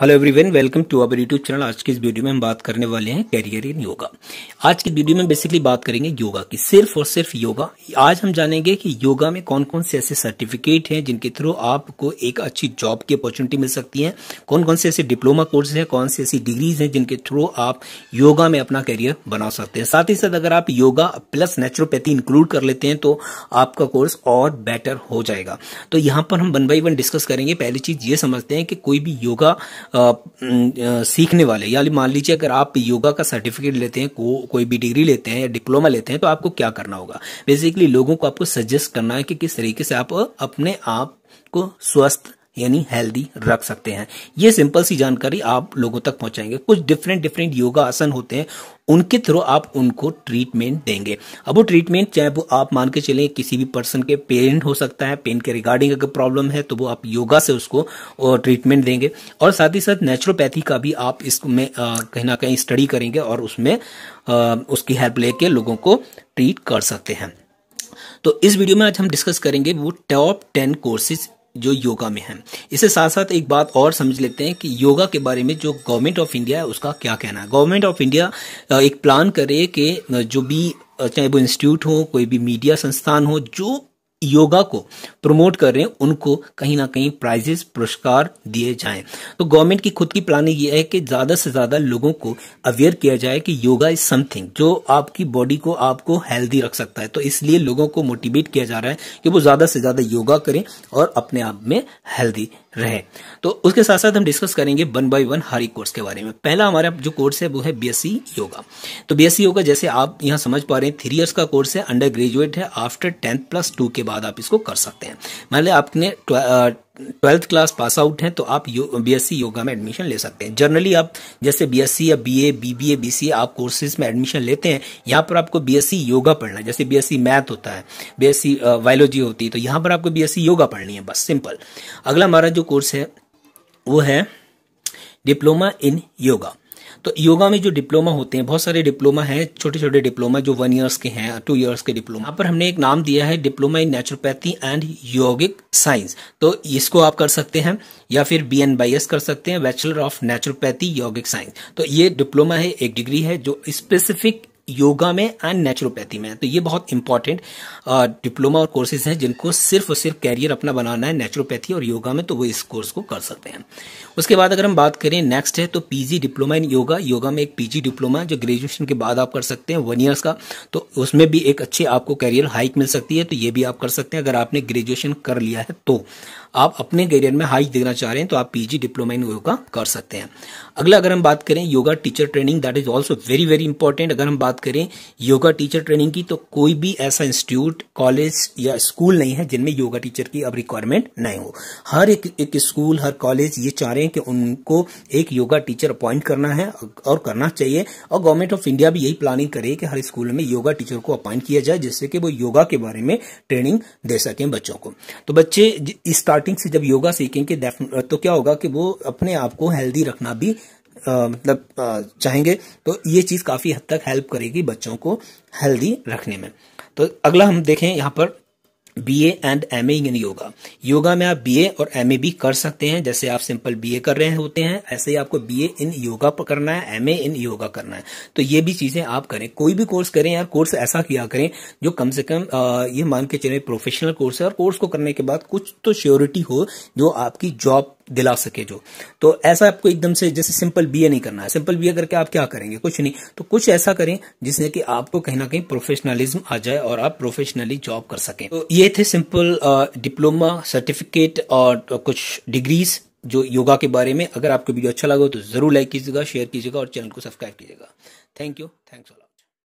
hello everyone welcome to our YouTube channel आज की इस वीडियो में हम बात करने वाले हैं कैरियर इन योगा आज की वीडियो में बेसिकली बात करेंगे योगा की सिर्फ और सिर्फ योगा आज हम जानेंगे कि योगा में कौन कौन से ऐसे सर्टिफिकेट हैं जिनके थ्रू आपको एक अच्छी जॉब की अपॉर्चुनिटी मिल सकती है कौन कौन से ऐसे डिप्लोमा कोर्स हैं कौन सी ऐसी डिग्रीज हैं जिनके थ्रू आप योगा में अपना कैरियर बना सकते हैं साथ ही साथ अगर आप योगा प्लस नेचुरोपैथी इंक्लूड कर लेते हैं तो आपका कोर्स और बेटर हो जाएगा तो यहाँ पर हम वन बाई वन डिस्कस करेंगे पहली चीज ये समझते हैं कि कोई भी योगा सीखने वाले यानी मान लीजिए अगर आप योगा का सर्टिफिकेट लेते हैं को, कोई भी डिग्री लेते हैं या डिप्लोमा लेते हैं तो आपको क्या करना होगा बेसिकली लोगों को आपको सजेस्ट करना है कि किस तरीके से आप अपने आप को स्वस्थ यानी हेल्दी रख सकते हैं ये सिंपल सी जानकारी आप लोगों तक पहुंचाएंगे कुछ डिफरेंट डिफरेंट योगा आसन होते हैं उनके थ्रू आप उनको ट्रीटमेंट देंगे अब वो ट्रीटमेंट चाहे वो आप मान के चलें किसी भी पर्सन के पेन हो सकता है पेन के रिगार्डिंग अगर प्रॉब्लम है तो वो आप योगा से उसको ट्रीटमेंट देंगे और साथ ही साथ नेचुरोपैथी का भी आप इसमें कहीं ना कहीं स्टडी करेंगे और उसमें आ, उसकी हेल्प लेके लोगों को ट्रीट कर सकते हैं तो इस वीडियो में आज हम डिस्कस करेंगे वो टॉप टेन कोर्सेज जो योगा में है इसे साथ साथ एक बात और समझ लेते हैं कि योगा के बारे में जो गवर्नमेंट ऑफ इंडिया है उसका क्या कहना है गवर्नमेंट ऑफ इंडिया एक प्लान करे कि जो भी चाहे वो इंस्टीट्यूट हो कोई भी मीडिया संस्थान हो जो योगा को प्रमोट कर रहे हैं उनको कहीं ना कहीं प्राइजेस पुरस्कार दिए जाएं तो गवर्नमेंट की खुद की प्लानिंग यह है कि ज़्यादा से ज़्यादा लोगों को अवेयर किया जाए कि योगा इज समथिंग जो आपकी बॉडी को आपको हेल्दी रख सकता है तो इसलिए लोगों को मोटिवेट किया जा रहा है कि वो ज़्यादा से ज़्यादा योगा करें और अपने आप में हेल्दी रहे तो उसके साथ साथ हम डिस्कस करेंगे वन बाई वन हर एक कोर्स के बारे में पहला हमारा जो कोर्स है वो है बीएससी योगा तो बीएससी योगा जैसे आप यहाँ समझ पा रहे हैं थ्री ईयर्स का कोर्स है अंडर ग्रेजुएट है आफ्टर टेंथ प्लस टू के बाद आप इसको कर सकते हैं मान मतलब लिया आपने ट्वेल्थ क्लास पास आउट हैं तो आप यो, बीएससी योगा में एडमिशन ले सकते हैं जनरली आप जैसे बीएससी या बीए बीबीए बीसीए आप कोर्सेज में एडमिशन लेते हैं यहाँ पर आपको बीएससी योगा पढ़ना है जैसे बीएससी मैथ होता है बीएससी बायोलॉजी होती है तो यहाँ पर आपको बीएससी योगा पढ़नी है बस सिंपल अगला हमारा जो कोर्स है वो है डिप्लोमा इन योगा तो योगा में जो डिप्लोमा होते हैं बहुत सारे डिप्लोमा हैं छोटे छोटे डिप्लोमा जो वन ईयर्स के हैं टू ईयर्स के डिप्लोमा यहाँ पर हमने एक नाम दिया है diploma in naturopathy and yogic science तो इसको आप कर सकते हैं या फिर बी एन बाई एस कर सकते हैं bachelor of naturopathy yogic science तो ये डिप्लोमा है एक डिग्री है जो स्पेसिफिक योगा में एंड नेचुरोपैथी में तो ये बहुत इंपॉर्टेंट डिप्लोमा uh, और कोर्सेज हैं जिनको सिर्फ और सिर्फ कैरियर अपना बनाना है नेचुरोपैथी और योगा में तो वो इस कोर्स को कर सकते हैं उसके बाद अगर हम बात करें नेक्स्ट है तो PG diploma in yoga yoga में एक पीजी डिप्लोमा जो ग्रेजुएशन के बाद आप कर सकते हैं वन ईयर्स का तो उसमें भी एक अच्छी आपको कैरियर हाइक मिल सकती है तो ये भी आप कर सकते हैं अगर आपने ग्रेजुएशन कर लिया है तो आप अपने करियर में हाई देखना चाह रहे हैं तो आप पीजी डिप्लोमा इन योगा कर सकते हैं अगला अगर हम बात करें yoga teacher training that is also very very important अगर हम बात करें योगा टीचर ट्रेनिंग की तो कोई भी ऐसा इंस्टीट्यूट कॉलेज या स्कूल नहीं है जिनमें योगा टीचर की अब रिक्वायरमेंट नहीं हो हर एक एक स्कूल हर कॉलेज ये चाह रहे हैं कि उनको एक योगा टीचर अपॉइंट करना है और करना चाहिए और गवर्नमेंट ऑफ इंडिया भी यही प्लानिंग करे कि हर स्कूल में योगा टीचर को अपॉइंट किया जाए जिससे कि वो योगा के बारे में ट्रेनिंग दे सकें बच्चों को तो बच्चे स्टार्ट स्टार्टिंग से जब योगा सीखेंगे तो क्या होगा कि वो अपने आप को हेल्दी रखना भी मतलब चाहेंगे तो ये चीज़ काफ़ी हद तक हेल्प करेगी बच्चों को हेल्दी रखने में तो अगला हम देखें यहाँ पर BA and MA in yoga yoga में आप बीए और एमए भी कर सकते हैं जैसे आप सिंपल बीए कर रहे होते हैं ऐसे ही आपको बीए इन योगा पर करना है एमए इन योगा करना है तो ये भी चीजें आप करें कोई भी कोर्स करें यार कोर्स ऐसा किया करें जो कम से कम आ, ये मान के चले प्रोफेशनल कोर्स है और कोर्स को करने के बाद कुछ तो श्योरिटी हो जो आपकी जॉब दिला सके जो तो ऐसा आपको एकदम से जैसे सिंपल बीए नहीं करना है सिंपल बीए करके आप क्या करेंगे कुछ नहीं तो कुछ ऐसा करें जिससे कि आपको कहीं ना कहीं प्रोफेशनलिज्म आ जाए और आप प्रोफेशनली जॉब कर सकें तो ये थे सिंपल डिप्लोमा सर्टिफिकेट और कुछ डिग्रीज जो योगा के बारे में अगर आपको वीडियो अच्छा लगा तो जरूर लाइक कीजिएगा शेयर कीजिएगा और चैनल को सब्सक्राइब कीजिएगा थैंक यू थैंक्स